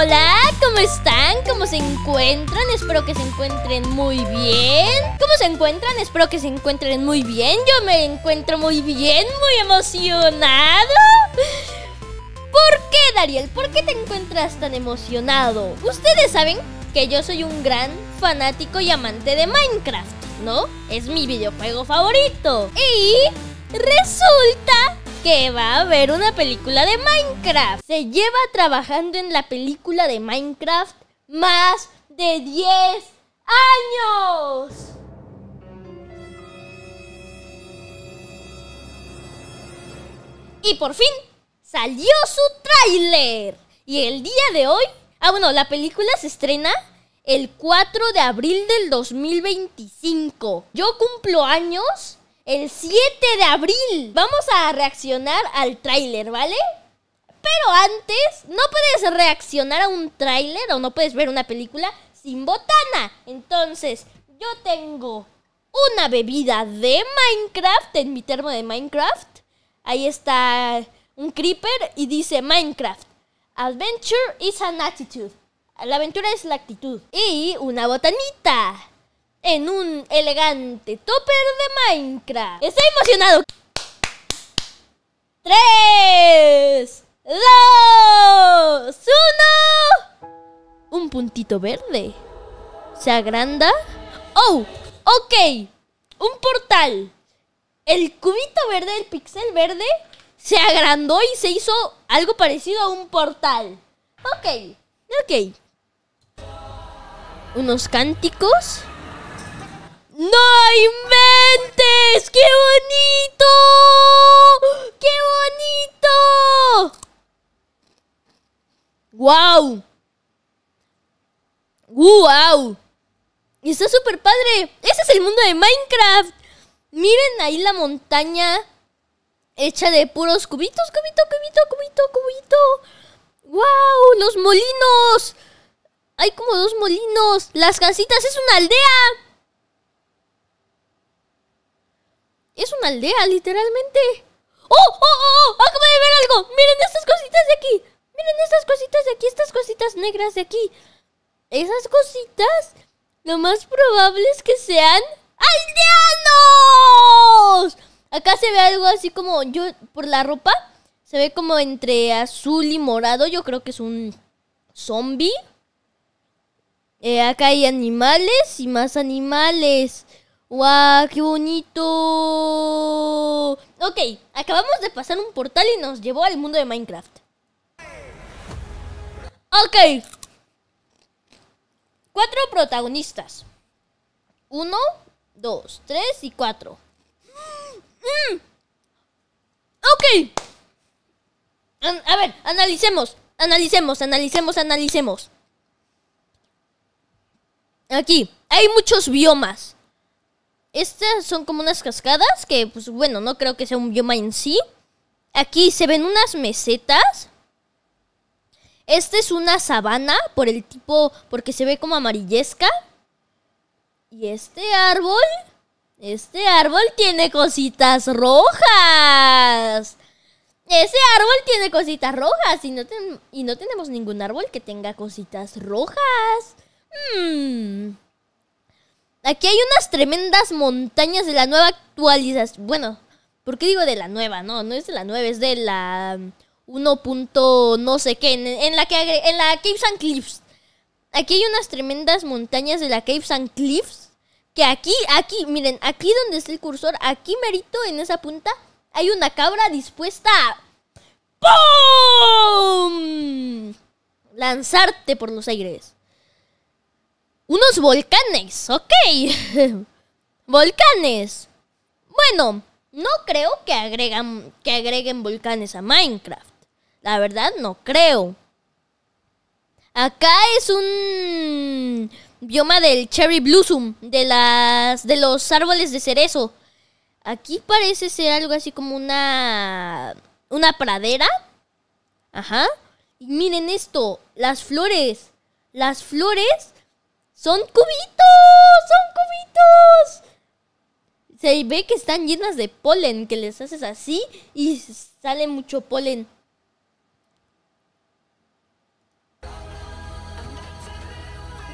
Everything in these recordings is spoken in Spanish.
Hola, ¿cómo están? ¿Cómo se encuentran? Espero que se encuentren muy bien. ¿Cómo se encuentran? Espero que se encuentren muy bien. Yo me encuentro muy bien, muy emocionado. ¿Por qué, Dariel? ¿Por qué te encuentras tan emocionado? Ustedes saben que yo soy un gran fanático y amante de Minecraft, ¿no? Es mi videojuego favorito. Y resulta que va a haber una película de Minecraft. Se lleva trabajando en la película de Minecraft más de 10 años. Y por fin salió su tráiler. Y el día de hoy, ah bueno, la película se estrena el 4 de abril del 2025. Yo cumplo años el 7 de abril. Vamos a reaccionar al tráiler, ¿vale? Pero antes, no puedes reaccionar a un tráiler o no puedes ver una película sin botana. Entonces, yo tengo una bebida de Minecraft en mi termo de Minecraft. Ahí está un creeper y dice Minecraft. Adventure is an attitude. La aventura es la actitud. Y una botanita en un elegante topper de Minecraft. Estoy emocionado. Tres Dos Uno Un puntito verde. ¿Se agranda? ¡Oh! Ok. Un portal. El cubito verde, el pixel verde, se agrandó y se hizo algo parecido a un portal. Ok. Ok. Unos cánticos. ¡No inventes! ¡Qué bonito! ¡Qué bonito! ¡Guau! ¡Wow! Está súper padre. Ese es el mundo de Minecraft. Miren ahí la montaña hecha de puros cubitos, cubito, cubito, cubito, cubito. ¡Wow! Los molinos. Hay como dos molinos. Las casitas es una aldea. Es una aldea, literalmente. ¡Oh, ¡Oh, oh, oh! Acabo de ver algo! ¡Miren estas cositas de aquí! ¡Miren estas cositas de aquí! Estas cositas negras de aquí. Esas cositas, lo más probable es que sean aldeanos. Acá se ve algo así como yo, por la ropa, se ve como entre azul y morado. Yo creo que es un zombie. Eh, acá hay animales y más animales. ¡Wow, ¡Qué bonito! Ok, acabamos de pasar un portal y nos llevó al mundo de Minecraft. Ok. Cuatro protagonistas. Uno, dos, tres y cuatro. Mm. Ok. a ver, analicemos. Analicemos, analicemos, analicemos. Aquí, hay muchos biomas. Estas son como unas cascadas que, pues bueno, no creo que sea un bioma en sí. Aquí se ven unas mesetas. Esta es una sabana por el tipo, porque se ve como amarillesca. Y este árbol, este árbol tiene cositas rojas. Ese árbol tiene cositas rojas y no, y no tenemos ningún árbol que tenga cositas rojas. Mmm. Aquí hay unas tremendas montañas de la nueva actualización. Bueno, ¿por qué digo de la nueva? No, no es de la nueva, es de la 1. no sé qué, en, la que en la Caves and Cliffs. Aquí hay unas tremendas montañas de la Caves and Cliffs. Que aquí, aquí, miren, aquí donde está el cursor, aquí merito, en esa punta, hay una cabra dispuesta a. ¡Pum! Lanzarte por los aires. Unos volcanes, ok. volcanes. Bueno, no creo que, agregan, que agreguen volcanes a Minecraft. La verdad, no creo. Acá es un bioma del cherry blossom, de las de los árboles de cerezo. Aquí parece ser algo así como una una pradera. Ajá. Y miren esto, las flores. Las flores ¡Son cubitos! ¡Son cubitos! Se ve que están llenas de polen, que les haces así y sale mucho polen.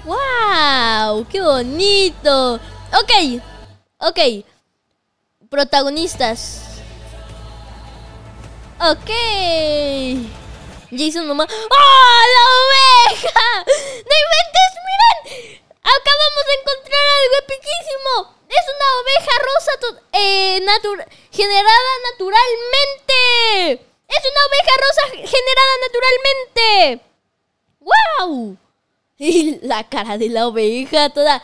¡Wow! ¡Qué bonito! Ok, ok. Protagonistas. Ok. Jason mamá, ¡Oh, la oveja! ¡No inventes, miren! Acabamos de encontrar algo epiquísimo. Es una oveja rosa eh, generada naturalmente. Es una oveja rosa generada naturalmente. ¡Wow! Y la cara de la oveja toda...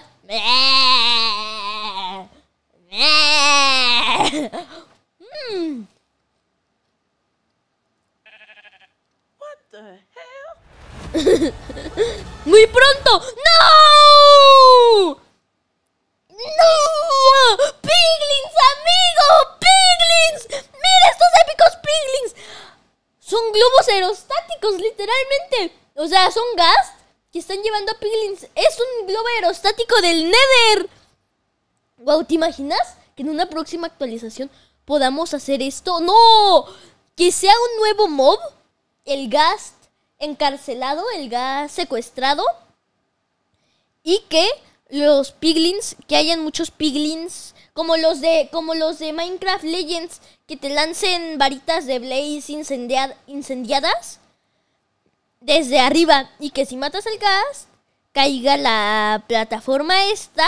¡Mmm! ¡Muy pronto! ¡No! ¡No! ¡Piglins, amigo! ¡Piglins! ¡Mira estos épicos piglins! Son globos aerostáticos, literalmente. O sea, son gas que están llevando a piglins. Es un globo aerostático del Nether. Wow, ¿te imaginas que en una próxima actualización podamos hacer esto? ¡No! Que sea un nuevo mob. El gas encarcelado, el gas secuestrado. Y que los piglins, que hayan muchos piglins, como los de, como los de Minecraft Legends, que te lancen varitas de blaze incendiadas desde arriba. Y que si matas al gas, caiga la plataforma esta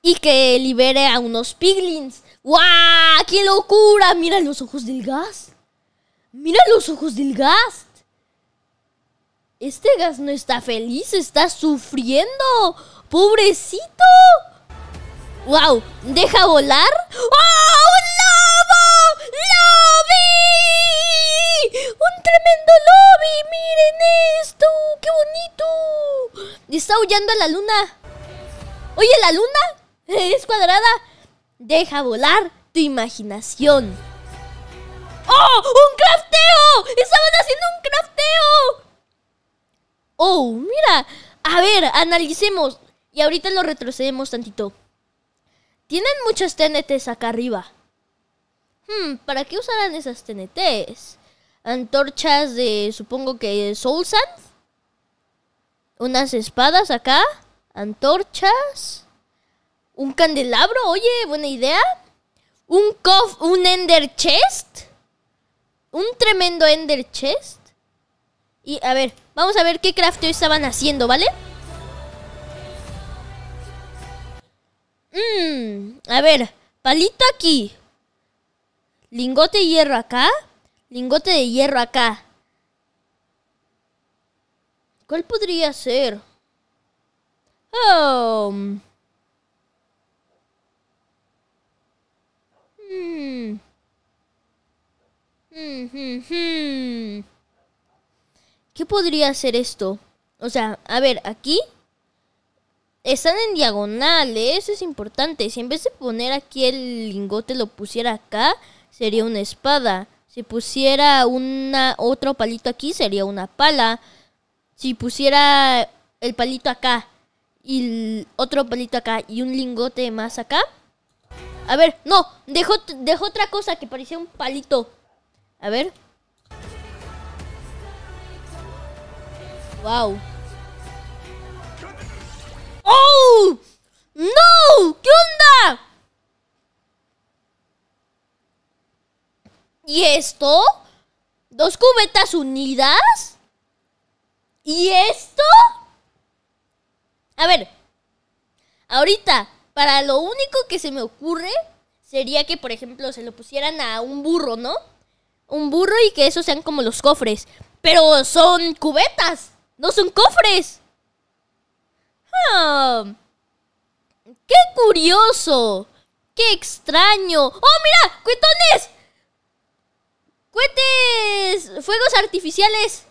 y que libere a unos piglins. ¡Guau! ¡Qué locura! Mira los ojos del gas. Mira los ojos del gas. Este gas no está feliz, está sufriendo. ¡Pobrecito! ¡Wow! ¿Deja volar? ¡Oh! ¡Un lobo! ¡Lobby! ¡Un tremendo lobby! ¡Miren esto! ¡Qué bonito! Está huyendo a la luna. Oye, la luna es cuadrada. Deja volar tu imaginación. ¡Oh! ¡Un crafteo! ¡Estaban haciendo un crafteo! oh, mira, a ver, analicemos. Y ahorita lo retrocedemos tantito. Tienen muchas TNTs acá arriba. Hmm, ¿para qué usarán esas TNTs? Antorchas de, supongo que Soul Sand. Unas espadas acá. Antorchas. Un candelabro, oye, buena idea. Un cof, un Ender Chest. Un tremendo Ender Chest. Y a ver, vamos a ver qué crafteo estaban haciendo, ¿vale? Mmm, a ver, palito aquí. Lingote de hierro acá. Lingote de hierro acá. ¿Cuál podría ser? Oh. Mm. Mm, mm, ¿Qué podría ser esto? O sea, a ver, aquí están en diagonales, ¿eh? eso es importante. Si en vez de poner aquí el lingote lo pusiera acá, sería una espada. Si pusiera una, otro palito aquí, sería una pala. Si pusiera el palito acá y otro palito acá y un lingote más acá. A ver, no, dejó, dejó otra cosa que parecía un palito. A ver, Wow. ¡Oh! ¡No! ¿Qué onda? ¿Y esto? ¿Dos cubetas unidas? ¿Y esto? A ver. Ahorita, para lo único que se me ocurre sería que, por ejemplo, se lo pusieran a un burro, ¿no? Un burro y que esos sean como los cofres. Pero son cubetas. ¡No son cofres! Ah, ¡Qué curioso! ¡Qué extraño! ¡Oh, mira! ¡Cuetones! ¡Cuetes! ¡Fuegos artificiales!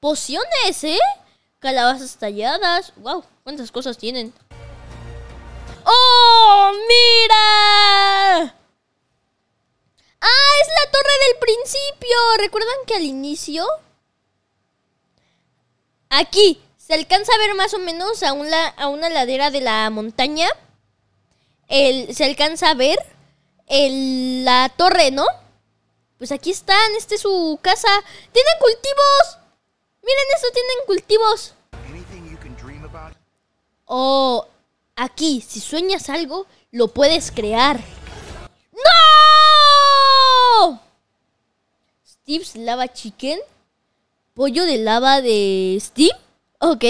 ¡Pociones, eh! Calabazas talladas. ¡Wow! ¿Cuántas cosas tienen? ¡Oh, mira! ¡Ah, es la torre del principio! ¿Recuerdan que al inicio Aquí se alcanza a ver más o menos a, una a una ladera de la montaña. se alcanza a ver la torre, ¿no? Pues aquí están, esta es su casa. ¡Tienen cultivos! Miren eso, tienen cultivos. Oh, aquí, si sueñas algo, lo puedes crear. ¡No! Steve's Lava Chicken pollo de lava de Steam, ¿ok?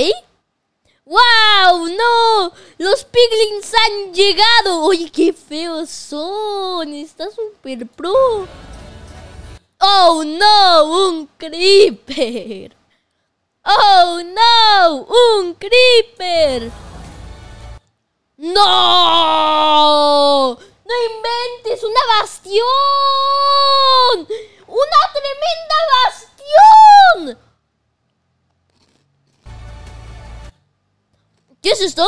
¡Wow! ¡No! ¡Los piglins han llegado! ¡Oye, qué feos son! ¡Está super pro! ¡Oh, no! ¡Un creeper! ¡Oh, no! ¡Un creeper! ¡No! ¡No inventes! ¡Una bastión! ¡Una tremenda! es esto?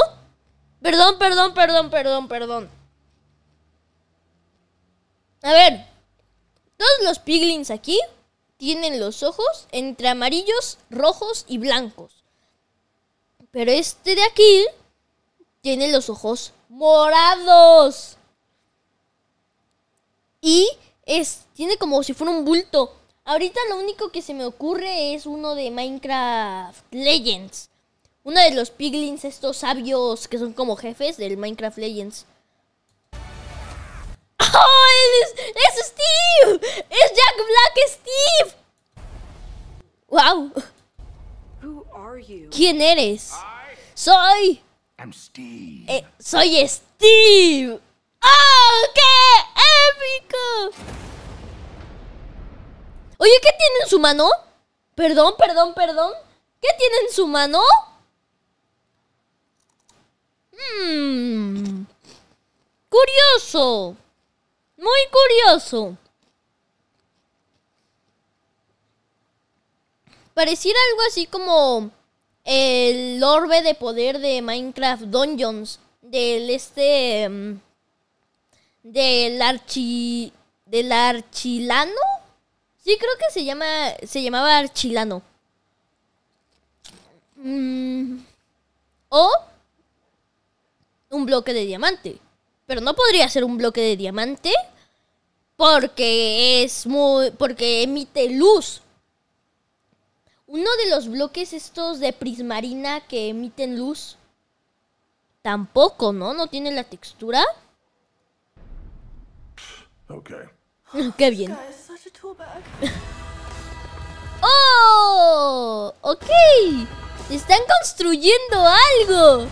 Perdón, perdón, perdón, perdón, perdón. A ver. Todos los piglins aquí tienen los ojos entre amarillos, rojos y blancos. Pero este de aquí tiene los ojos morados. Y es, tiene como si fuera un bulto. Ahorita lo único que se me ocurre es uno de Minecraft Legends. Uno de los piglins, estos sabios que son como jefes del Minecraft Legends. ¡Oh! ¡Es, Steve! ¡Es Jack Black Steve! ¡Wow! ¿Quién eres? Soy... I'm Steve. Eh, soy Steve. ¡Oh, qué épico! Oye, ¿qué tiene en su mano? Perdón, perdón, perdón. ¿Qué tiene en su mano? Hmm. Curioso. Muy curioso. Pareciera algo así como el orbe de poder de Minecraft Dungeons. Del este... Mm, del archi... Del archilano. Sí, creo que se llama... Se llamaba archilano. Mm. O un bloque de diamante. Pero no podría ser un bloque de diamante porque es muy porque emite luz. Uno de los bloques estos de prismarina que emiten luz tampoco, ¿no? No tiene la textura. Okay. Qué bien. ¡Oh! ¡Ok! ¡Están construyendo algo!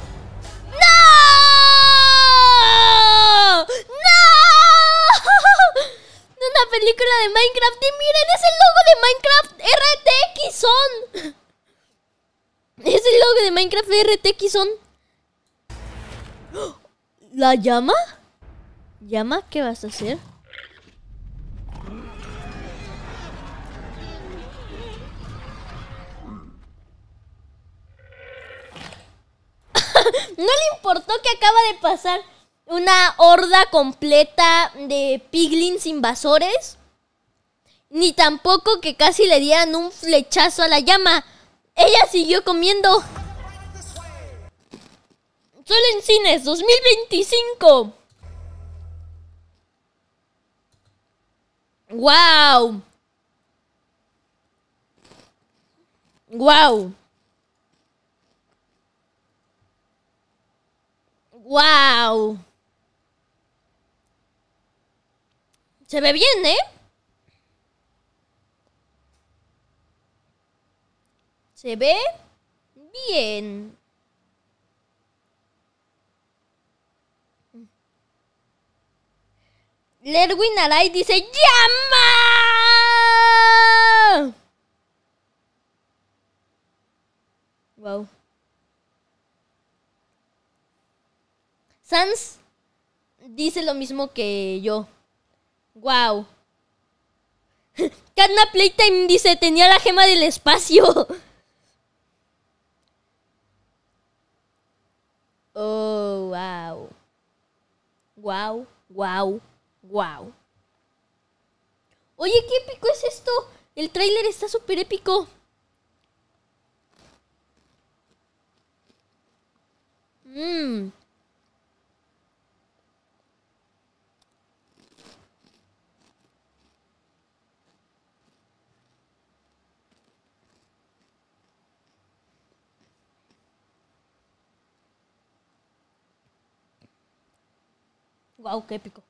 ¡No! ¡No! Una película de Minecraft. Y miren, es el logo de Minecraft RTX Es el logo de Minecraft RTX ¿La llama? ¿Llama? ¿Qué vas a hacer? no le importó que acaba de pasar una horda completa de piglins invasores. Ni tampoco que casi le dieran un flechazo a la llama. Ella siguió comiendo. Solo en cines, 2025. ¡Wow! ¡Wow! ¡Wow! Se ve bien, ¿eh? Se ve bien. Lerwin Aray dice, ¡Llama! Wow. Sans dice lo mismo que yo. Wow. Katna Playtime dice, tenía la gema del espacio. Oh, wow. Wow, wow, wow. Oye, qué épico es esto. El tráiler está súper épico. Mmm. wow, qué épico.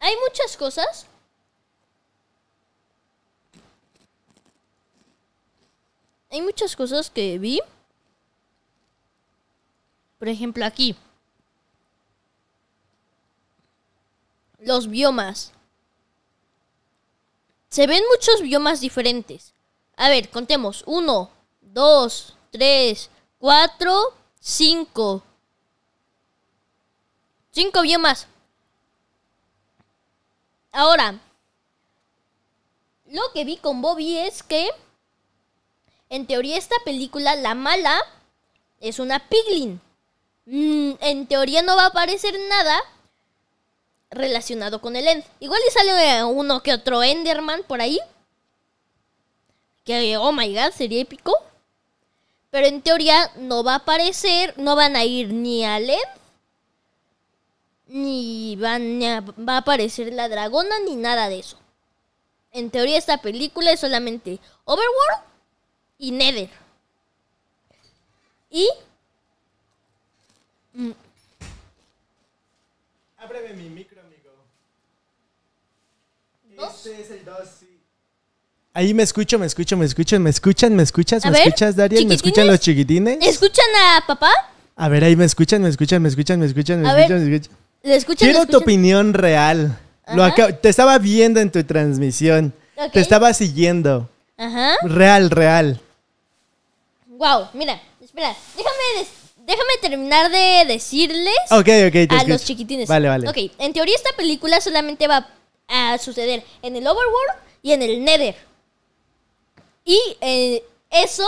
Hay muchas cosas. Hay muchas cosas que vi. Por ejemplo, aquí. Los biomas. Se ven muchos biomas diferentes. A ver, contemos. Uno, dos, tres, cuatro, cinco. Cinco bien más Ahora, lo que vi con Bobby es que, en teoría, esta película, la mala, es una piglin. Mm, en teoría no va a aparecer nada relacionado con el End. Igual y sale eh, uno que otro Enderman por ahí. Que, oh my god, sería épico. Pero en teoría no va a aparecer, no van a ir ni al End ni va a aparecer la dragona ni nada de eso. En teoría esta película es solamente Overworld y Nether. Y... Mm, mi micro, amigo. Este es el Ahí me escucho, me escucho, me escuchan, me escuchan, me escuchas, me escuchas, Daria, me escuchan los chiquitines. ¿Escuchan a papá? A ver, ahí me escuchan, me escuchan, me escuchan, me escuchan, me escuchan, me escuchan escucha, Quiero tu opinión real. te estaba viendo en tu transmisión. Te estaba siguiendo. Real, real. Wow, mira, espera. Déjame, terminar de decirles a los chiquitines. Vale, vale. en teoría esta película solamente va a suceder en el Overworld y en el Nether. Y eh, eso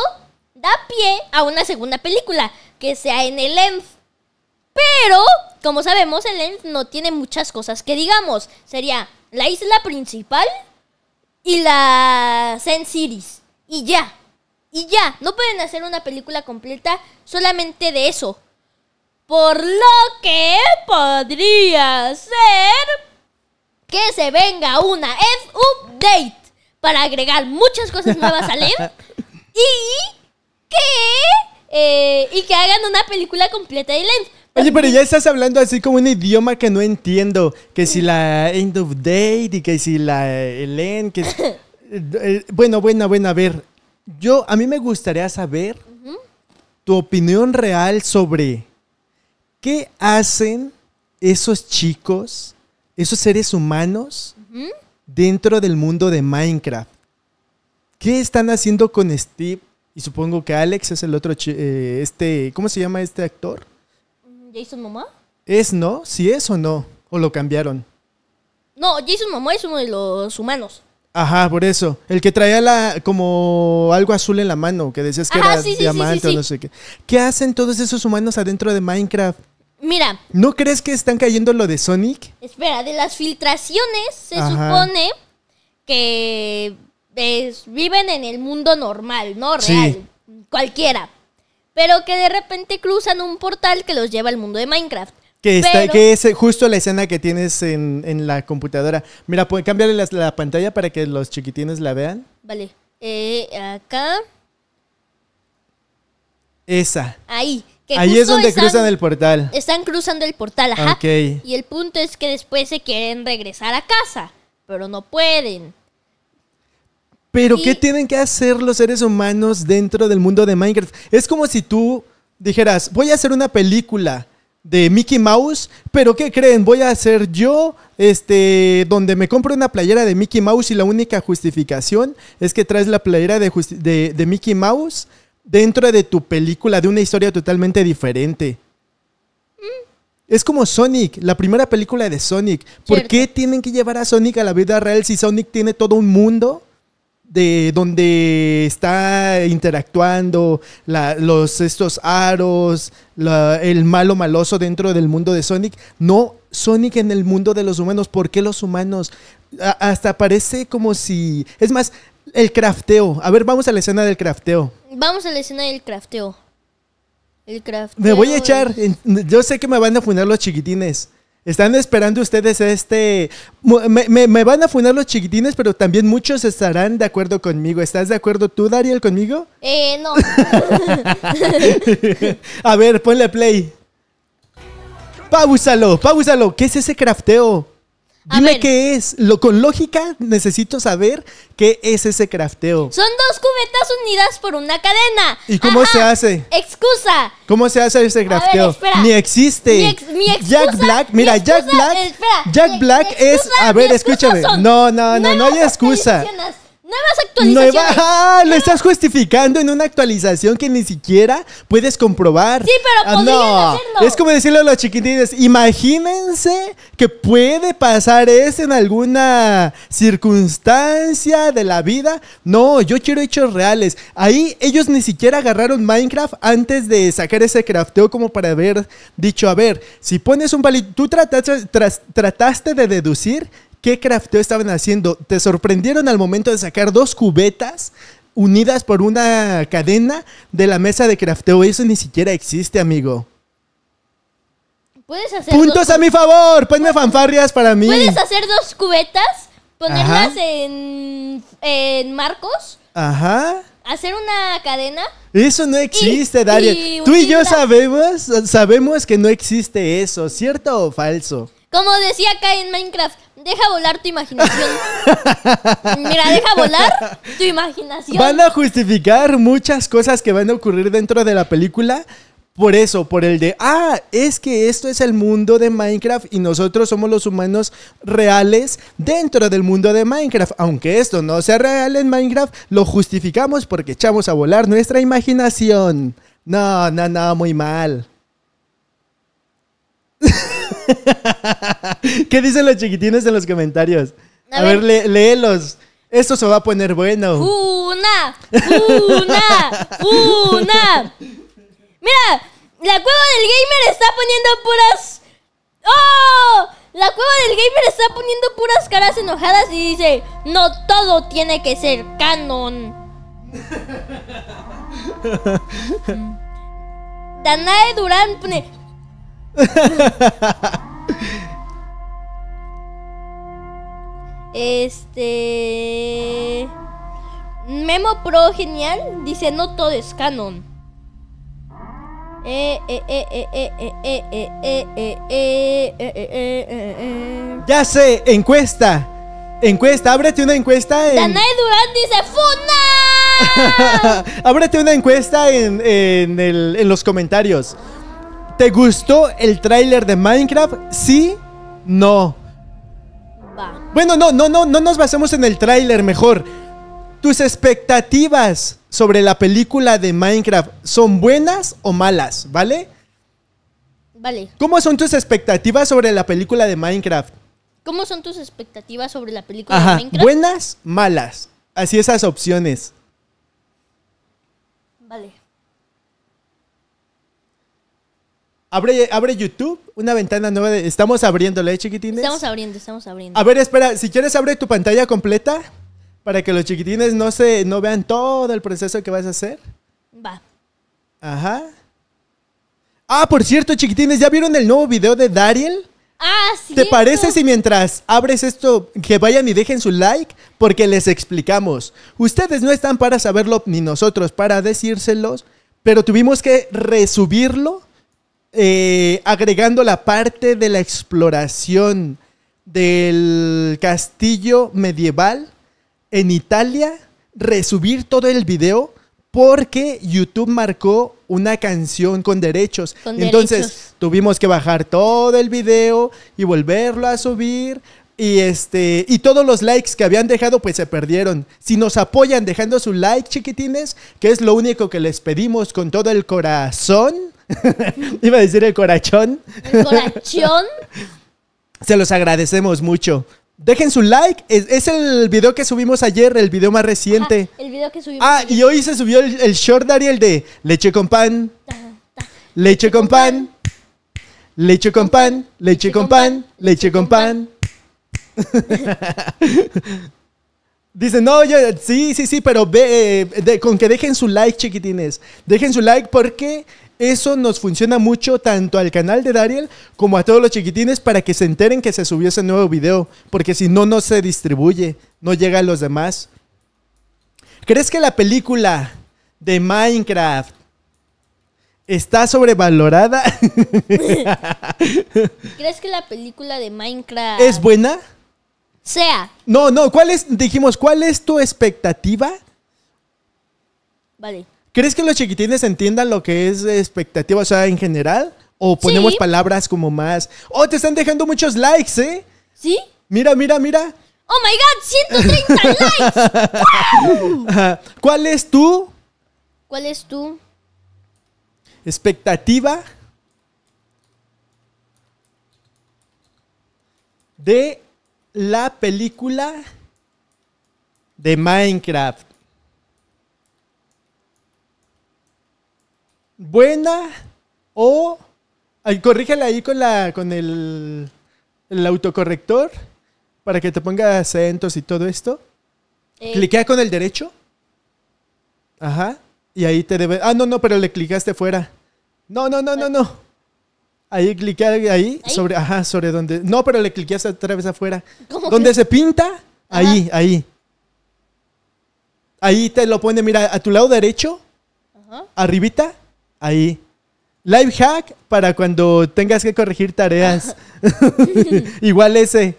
da pie a una segunda película, que sea en el Enf pero, como sabemos, el End no tiene muchas cosas que digamos. Sería la isla principal y la Zen Cities. Y ya. Y ya. No pueden hacer una película completa solamente de eso. Por lo que podría ser que se venga una F-Update para agregar muchas cosas nuevas al End. y que eh, y que hagan una película completa de Lens. Oye, pero ya estás hablando así como un idioma que no entiendo. Que si la end of Day y que si la Elen, que... Eh, eh, bueno, bueno, bueno, a ver. Yo, a mí me gustaría saber tu opinión real sobre qué hacen esos chicos, esos seres humanos, dentro del mundo de Minecraft. ¿Qué están haciendo con Steve? Y supongo que Alex es el otro, eh, este, ¿cómo se llama este actor? ¿Jason mamá Es, ¿no? Si es o no. ¿O lo cambiaron? No, Jason Momoa es uno de los humanos. Ajá, por eso. El que traía la, como algo azul en la mano, que decías que era diamante o no sé qué. ¿Qué hacen todos esos humanos adentro de Minecraft? Mira. ¿No crees que están cayendo lo de Sonic? Espera, de las filtraciones se supone que pues, viven en el mundo normal, ¿no? Real. Cualquiera pero que de repente cruzan un portal que los lleva al mundo de Minecraft. Que, que es justo la escena que tienes en, la computadora. Mira, pueden cambiarle la, pantalla para que los chiquitines la vean. Vale. Eh, acá. Esa. Ahí. Ahí es donde cruzan el portal. Están cruzando el portal, ajá. Y el punto es que después se quieren regresar a casa, pero no pueden. Pero ¿qué tienen que hacer los seres humanos dentro del mundo de Minecraft? Es como si tú dijeras, voy a hacer una película de Mickey Mouse, pero ¿qué creen? Voy a hacer yo, este, donde me compro una playera de Mickey Mouse y la única justificación es que traes la playera de, Mickey Mouse dentro de tu película, de una historia totalmente diferente. Mm. Es como Sonic, la primera película de Sonic. ¿Por qué tienen que llevar a Sonic a la vida real si Sonic tiene todo un mundo? de donde está interactuando los, estos aros, el malo maloso dentro del mundo de Sonic. No, Sonic en el mundo de los humanos. ¿Por qué los humanos? hasta parece como si... Es más, el crafteo. A ver, vamos a la escena del crafteo. Vamos a la escena del crafteo. El crafteo. Me voy a echar. Yo sé que me van a funar los chiquitines. Están esperando ustedes este... Me, van a funar los chiquitines, pero también muchos estarán de acuerdo conmigo. ¿Estás de acuerdo tú, Dariel, conmigo? Eh, no. a ver, ponle play. Pausalo, páusalo ¿Qué es ese crafteo? Dime qué es. Lo, con lógica necesito saber qué es ese crafteo. Son dos cubetas unidas por una cadena. ¿Y cómo se hace? Excusa. ¿Cómo se hace ese crafteo? ni existe. Mi Jack Black, mira, Jack Black. Jack Black es. A ver, escúchame. No, no, no, no, no hay excusa. Nuevas actualizaciones. Nueva, ah, lo estás justificando en una actualización que ni siquiera puedes comprobar. Sí, pero ah, hacerlo. Es como decirle a los chiquitines, imagínense que puede pasar eso en alguna circunstancia de la vida. No, yo quiero hechos reales. Ahí ellos ni siquiera agarraron Minecraft antes de sacar ese crafteo como para haber dicho, a ver, si pones un palito, tú trataste de deducir ¿Qué crafteo estaban haciendo? ¿Te sorprendieron al momento de sacar dos cubetas unidas por una cadena de la mesa de crafteo? Eso ni siquiera existe, amigo. Puntos a mi favor, ponme fanfarrias para mí. Puedes hacer dos cubetas, ponerlas en, en marcos. Ajá hacer una cadena. Eso no existe, Dario. Tú y yo sabemos, sabemos que no existe eso, ¿cierto o falso? Como decía acá en Minecraft, Deja volar tu imaginación. Mira, deja volar tu imaginación. Van a justificar muchas cosas que van a ocurrir dentro de la película. Por eso, por el de, ah, es que esto es el mundo de Minecraft y nosotros somos los humanos reales dentro del mundo de Minecraft. Aunque esto no sea real en Minecraft, lo justificamos porque echamos a volar nuestra imaginación. No, no, no, muy mal. ¿Qué dicen los chiquitines en los comentarios? A, ver, léelos. Esto se va a poner bueno. ¡Una! ¡Una! ¡Una! Mira, la cueva del gamer está poniendo puras... ¡Oh! La cueva del gamer está poniendo puras caras enojadas y dice, no todo tiene que ser canon. Danae Durán pone, este. Memo Pro Genial dice: No todo es canon. Ya sé, encuesta. Encuesta, ábrete una encuesta en. Danae dice ¡Funa! ábrete una encuesta en, en los comentarios. ¿Te gustó el tráiler de Minecraft? Sí, no. Va. Bueno, no, no, no, no nos basemos en el tráiler mejor. ¿Tus expectativas sobre la película de Minecraft son buenas o malas? ¿Vale? Vale. ¿Cómo son tus expectativas sobre la película de Minecraft? ¿Cómo son tus expectativas sobre la película de Minecraft? Buenas, malas. Así esas opciones. Abre, YouTube, una ventana nueva. estamos abriéndola, ¿eh, chiquitines? Estamos abriendo, estamos abriendo. A ver, espera, si quieres abre tu pantalla completa para que los chiquitines no se no vean todo el proceso que vas a hacer. Va. Ajá. Ah, por cierto, chiquitines, ¿ya vieron el nuevo video de Dariel? Ah, sí. ¿Te parece si mientras abres esto, que vayan y dejen su like? Porque les explicamos. Ustedes no están para saberlo, ni nosotros para decírselos, pero tuvimos que resubirlo eh, agregando la parte de la exploración del castillo medieval en Italia, resubir todo el video porque YouTube marcó una canción con derechos. Entonces tuvimos que bajar todo el video y volverlo a subir. Y, este, y todos los likes que habían dejado, pues se perdieron. Si nos apoyan dejando su like, chiquitines, que es lo único que les pedimos con todo el corazón, Iba a decir el corachón. El corachón. Se los agradecemos mucho. Dejen su like. Es, el video que subimos ayer, el video más reciente. el video que subimos. Ah, y hoy se subió el, short, Dariel, de leche con pan. Leche, con pan. Leche con pan, leche con pan, leche con pan. Dicen, no, yo, sí, sí, sí, pero eh, con que dejen su like, chiquitines. Dejen su like porque eso nos funciona mucho tanto al canal de Dariel como a todos los chiquitines para que se enteren que se subió ese nuevo video, porque si no, no se distribuye, no llega a los demás. ¿Crees que la película de Minecraft está sobrevalorada? ¿Crees que la película de Minecraft es buena? Sea. No, no, ¿cuál dijimos, cuál es tu expectativa? Vale. ¿Crees que los chiquitines entiendan lo que es expectativa, o sea, en general? ¿O ponemos palabras como más? ¡Oh, te están dejando muchos likes, eh! ¿Sí? Mira, mira, mira. ¡Oh, my God! ¡130 likes! ¿Cuál es tu? ¿Cuál es tu? Expectativa de la película de Minecraft. buena o ay, ahí con la con el, el autocorrector para que te ponga acentos y todo esto. Eh. Cliquea con el derecho. Ajá. Y ahí te debe. Ah, no, no, pero le clicaste fuera. No, no, no, no, no. Ahí cliquea ahí, sobre, ajá, sobre donde. No, pero le clicaste otra vez afuera. Donde se pinta, ahí, ahí. Ahí te lo pone, mira, a tu lado derecho, ajá. arribita, ahí. Live hack para cuando tengas que corregir tareas. Igual ese.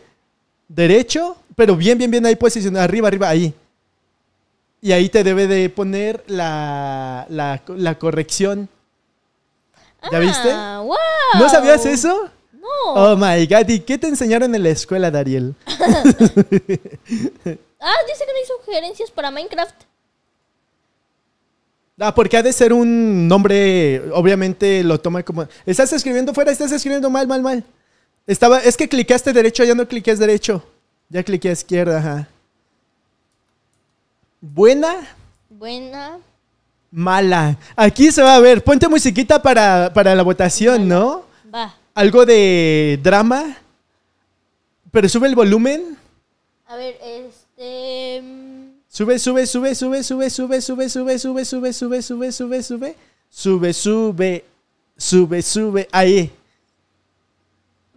Derecho, pero bien, bien, bien ahí posicionado. Arriba, arriba, ahí. Y ahí te debe de poner la, corrección. ¿Ya ah, viste? ¿No sabías eso? No. Oh my god. ¿Y qué te enseñaron en la escuela, Dariel? ah, dice que hay sugerencias para Minecraft. Ah, porque ha de ser un nombre, obviamente lo toma como... Estás escribiendo fuera, estás escribiendo mal, mal, mal. Estaba, es que cliqueaste derecho, ya no cliqueas derecho. Ya cliqué a izquierda, ajá. Buena. Buena. Mala. Aquí se va a ver. Ponte musiquita para, para la votación, ¿no? Va. Algo de drama. Pero sube el volumen. A ver, este... Sube, sube, sube, sube, sube, sube, sube, sube, sube, sube, sube, sube, sube, sube. Sube, sube, sube, sube. Ahí.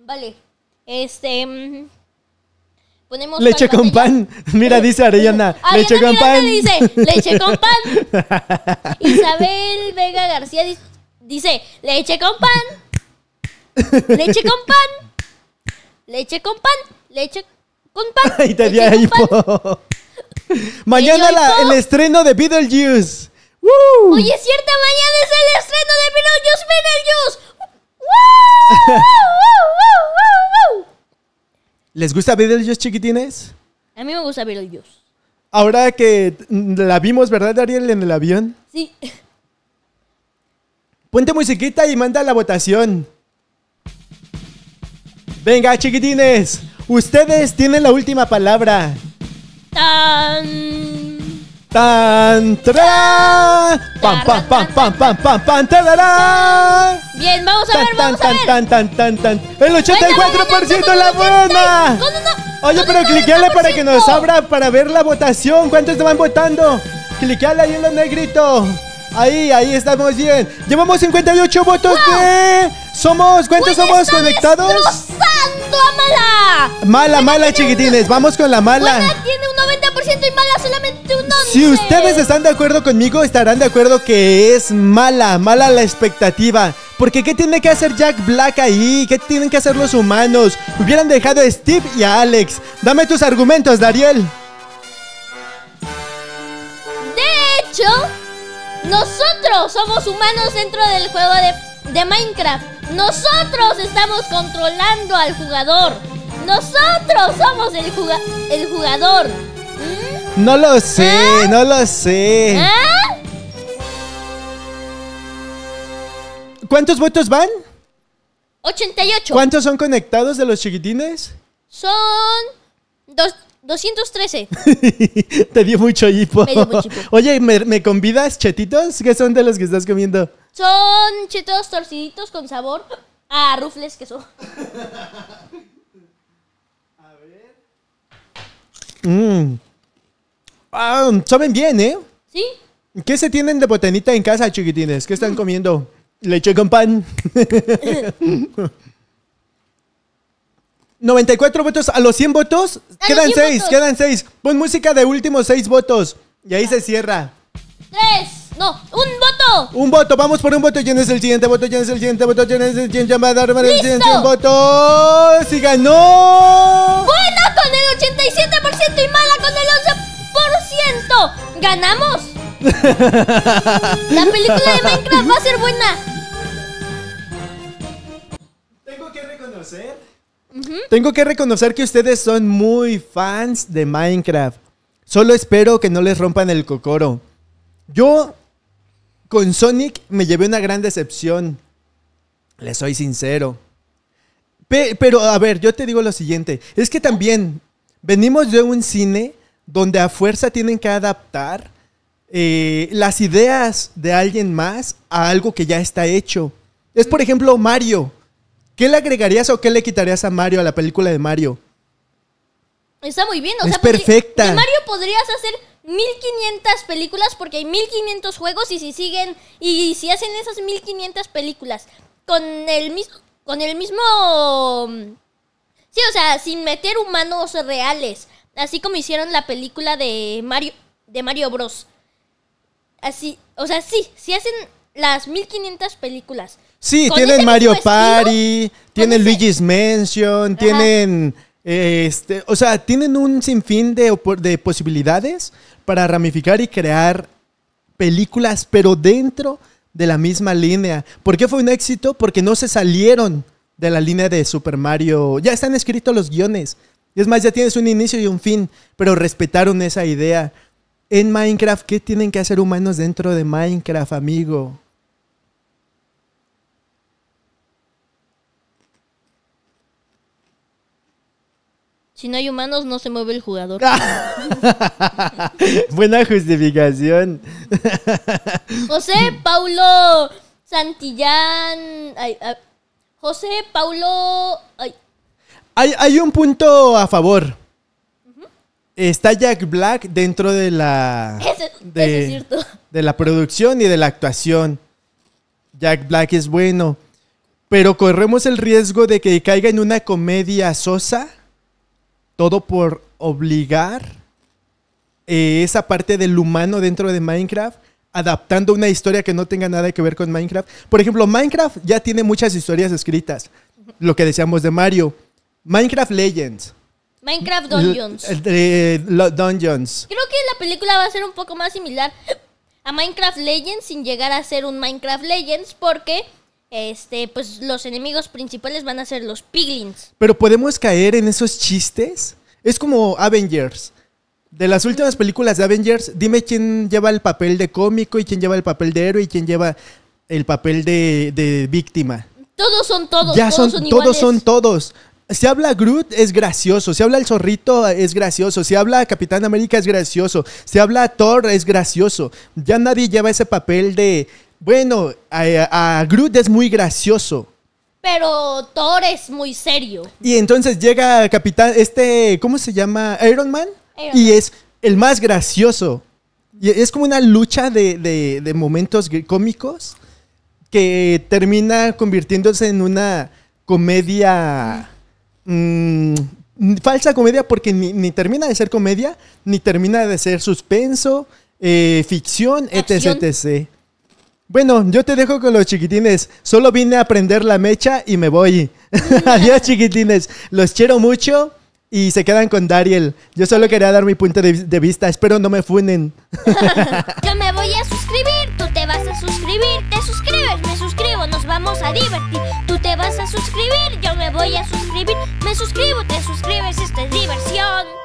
Vale. Este... Ponemos leche con pan. Mira, dice Arellana. leche con pan. Dice, leche con pan. Isabel Vega García dice, leche con pan. Leche con pan. Leche con pan. Leche con pan. Ahí te di Mañana el estreno de Beetlejuice. ¡Woo! Oye, es cierta, mañana es el estreno de Beetlejuice, Beetlejuice. ¿Les gusta Beetlejuice, chiquitines? A mí me gusta Beetlejuice. Ahora que la vimos, ¿verdad, Ariel, en el avión? Sí. Ponte musiquita y manda la votación. Venga, chiquitines. Ustedes tienen la última palabra. Tan. Tan, tra, pam, pam, pam, pam, pam, pam, pam, Bien, vamos a ver, vamos a ver. Tan, tan, tan, tan, tan. El 84% la buena. Oye, pero cliqueale para que nos abra para ver la votación. ¿Cuántos te van votando? Cliqueale ahí en los negritos. Ahí, ahí estamos bien. Llevamos 58 votos de somos, ¿cuántos somos conectados? ¡Santo, mala! Mala, mala, chiquitines. Vamos con la mala. tiene un 90% y mala solamente un 11%. Si ustedes están de acuerdo conmigo, estarán de acuerdo que es mala, mala la expectativa. Porque ¿qué tiene que hacer Jack Black ahí? ¿Qué tienen que hacer los humanos? Hubieran dejado a Steve y a Alex. Dame tus argumentos, Dariel. De hecho, nosotros somos humanos dentro del juego de Minecraft. Nosotros estamos controlando al jugador. Nosotros somos el, el jugador. ¿Mm? No lo sé, ¿Ah? no lo sé. ¿Ah? ¿Cuántos votos van? 88. ¿Cuántos son conectados de los chiquitines? Son 213. Te dio mucho hipo. Me mucho hipo. Oye, ¿me, ¿me convidas chetitos? ¿Qué son de los que estás comiendo? Son chetos torciditos con sabor a rufles queso. A ver. Mmm. Ah, saben bien, ¿eh? Sí. ¿Qué se tienen de botanita en casa, chiquitines? ¿Qué están comiendo? Leche con pan. 94 votos a los 100 votos. quedan 6, quedan 6. Pon música de últimos 6 votos. Y ahí se cierra. 3, no, un un voto, vamos por un voto. ¿Quién es el siguiente voto? ¿Quién es el siguiente voto? ¿Quién es el siguiente voto? ¿Quién el siguiente voto? ¡Sí, ganó! Buena con el 87% y mala con el 11%. ¡Ganamos! La película de Minecraft va a ser buena. Tengo que reconocer. Tengo que reconocer que ustedes son muy fans de Minecraft. Solo espero que no les rompan el cocoro. Yo con Sonic me llevé una gran decepción. Le soy sincero. pero, a ver, yo te digo lo siguiente. Es que también venimos de un cine donde a fuerza tienen que adaptar eh, las ideas de alguien más a algo que ya está hecho. Es, por ejemplo, Mario. ¿Qué le agregarías o qué le quitarías a Mario, a la película de Mario? Está muy bien, o es perfecta. Mario podrías hacer 1500 películas porque hay 1500 juegos y si siguen y si hacen esas 1500 películas con el mismo con el mismo sí, o sea, sin meter humanos reales, así como hicieron la película de Mario de Mario Bros. Así, o sea, sí, si hacen las 1500 películas. Sí, tienen Mario Party, tienen Luigi's Mansion, tienen este, o sea, tienen un sinfín de, de posibilidades para ramificar y crear películas, pero dentro de la misma línea. ¿Por qué fue un éxito? Porque no se salieron de la línea de Super Mario. Ya están escritos los guiones. Es más, ya tienes un inicio y un fin, pero respetaron esa idea. En Minecraft, ¿qué tienen que hacer humanos dentro de Minecraft, amigo? Si no hay humanos, no se mueve el jugador. Buena justificación. José Paulo Santillán. José Paulo. Hay, un punto a favor. Está Jack Black dentro de la. de la producción y de la actuación. Jack Black es bueno. Pero corremos el riesgo de que caiga en una comedia sosa todo por obligar eh, esa parte del humano dentro de Minecraft adaptando una historia que no tenga nada que ver con Minecraft. Por ejemplo, Minecraft ya tiene muchas historias escritas. Lo que decíamos de Mario. Minecraft Legends. Minecraft Dungeons. Eh, Dungeons. Creo que la película va a ser un poco más similar a Minecraft Legends sin llegar a ser un Minecraft Legends porque este, pues los enemigos principales van a ser los piglins. Pero podemos caer en esos chistes. Es como Avengers. De las últimas películas de Avengers, dime quién lleva el papel de cómico y quién lleva el papel de héroe y quién lleva el papel de, víctima. Todos son todos. Ya son, son todos son todos. Si habla Groot es gracioso, si habla el zorrito es gracioso, si habla Capitán América es gracioso, si habla Thor es gracioso. Ya nadie lleva ese papel de bueno, a, Groot es muy gracioso. Pero Thor es muy serio. Y entonces llega Capitán, este, ¿cómo se llama? Iron Man. y es el más gracioso. Y es como una lucha de, momentos cómicos que termina convirtiéndose en una comedia... Mm, falsa comedia porque ni, termina de ser comedia, ni termina de ser suspenso, eh, ficción, etc, etc. Bueno, yo te dejo con los chiquitines. Solo vine a prender la mecha y me voy. Adiós, chiquitines. Los quiero mucho y se quedan con Dariel. Yo solo quería dar mi punto de, vista. Espero no me funen. yo me voy a suscribir. Tú te vas a suscribir. Te suscribes, me suscribo. Nos vamos a divertir. Tú te vas a suscribir. Yo me voy a suscribir. Me suscribo, te suscribes. Esta es diversión.